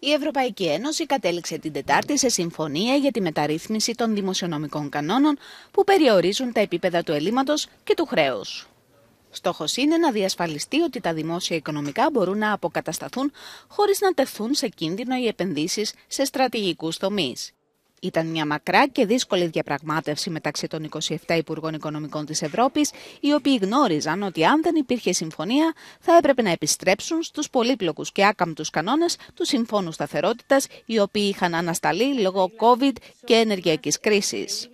Η Ευρωπαϊκή Ένωση κατέληξε την Τετάρτη σε συμφωνία για τη μεταρρύθμιση των δημοσιονομικών κανόνων που περιορίζουν τα επίπεδα του ελλείμματος και του χρέους. Στόχος είναι να διασφαλιστεί ότι τα δημόσια οικονομικά μπορούν να αποκατασταθούν χωρίς να τεθούν σε κίνδυνο οι επενδύσεις σε στρατηγικούς τομείς. Ήταν μια μακρά και δύσκολη διαπραγμάτευση μεταξύ των 27 Υπουργών Οικονομικών της Ευρώπης, οι οποίοι γνώριζαν ότι αν δεν υπήρχε συμφωνία, θα έπρεπε να επιστρέψουν στους πολύπλοκους και άκαμπτους κανόνες του Συμφώνου Σταθερότητας, οι οποίοι είχαν ανασταλεί λόγω COVID και ενεργειακής κρίσης.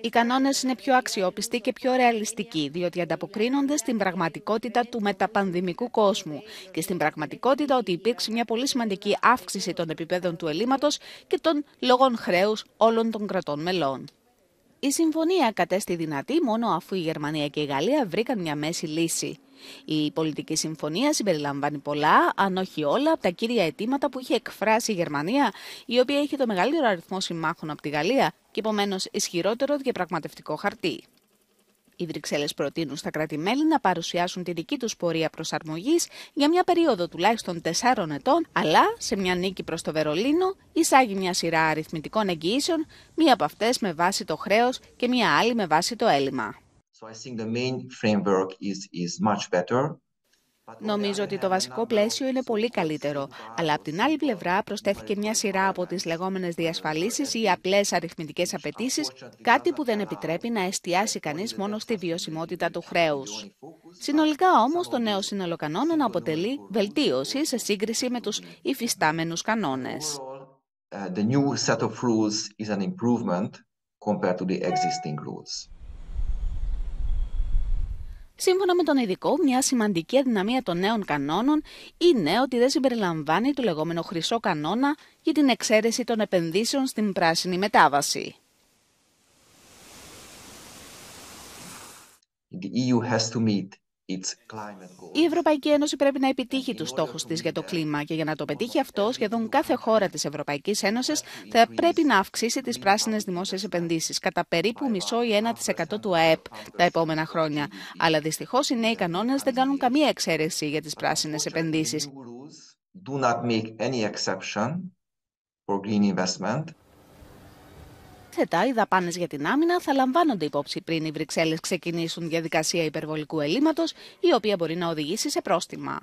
Οι κανόνες είναι πιο αξιόπιστοι και πιο ρεαλιστικοί, διότι ανταποκρίνονται στην πραγματικότητα του μεταπανδημικού κόσμου και στην πραγματικότητα ότι υπήρξε μια πολύ σημαντική αύξηση των επιπέδων του ελλείμματος και των λόγων χρέους όλων των κρατών μελών. Η συμφωνία κατέστη δυνατή μόνο αφού η Γερμανία και η Γαλλία βρήκαν μια μέση λύση. Η πολιτική συμφωνία συμπεριλαμβάνει πολλά, αν όχι όλα, από τα κύρια αιτήματα που είχε εκφράσει η Γερμανία, η οποία είχε το μεγαλύτερο αριθμό συμμάχων από τη Γαλλία και επομένως ισχυρότερο διαπραγματευτικό χαρτί. Οι Βρυξέλλες προτείνουν στα κράτη-μέλη να παρουσιάσουν τη δική τους πορεία προσαρμογής για μια περίοδο τουλάχιστον 4 ετών, αλλά σε μια νίκη προς το Βερολίνο εισάγει μια σειρά αριθμητικών εγγυήσεων, μία από αυτές με βάση το χρέος και μία άλλη με βάση το έλλειμμα. Νομίζω ότι το βασικό πλαίσιο είναι πολύ καλύτερο, αλλά από την άλλη πλευρά προσθέθηκε μια σειρά από τις λεγόμενες διασφαλίσεις ή απλές αριθμητικές απαιτήσεις, κάτι που δεν επιτρέπει να εστιάσει κανείς μόνο στη βιωσιμότητα του χρέους. Συνολικά όμως το νέο σύνολο κανόνων αποτελεί βελτίωση σε σύγκριση με τους υφιστάμενους κανόνες. Σύμφωνα με τον ειδικό, μια σημαντική αδυναμία των νέων κανόνων είναι ότι δεν συμπεριλαμβάνει το λεγόμενο χρυσό κανόνα για την εξαίρεση των επενδύσεων στην πράσινη μετάβαση. The EU has to meet η Ευρωπαϊκή Ένωση πρέπει να επιτύχει τους στόχους της για το κλίμα και για να το πετύχει αυτό, σχεδόν κάθε χώρα της Ευρωπαϊκής Ένωσης θα πρέπει να αυξήσει τις πράσινες δημόσιες επενδύσεις κατά περίπου μισό ή 1% του ΑΕΠ τα επόμενα χρόνια. Αλλά δυστυχώς οι νέοι κανόνες δεν κάνουν καμία εξαίρεση για τις πράσινες επενδύσεις. Αντίθετα, οι δαπάνες για την άμυνα θα λαμβάνονται υπόψη πριν οι Βρυξέλλες ξεκινήσουν διαδικασία υπερβολικού ελλείμματος, η οποία μπορεί να οδηγήσει σε πρόστιμα.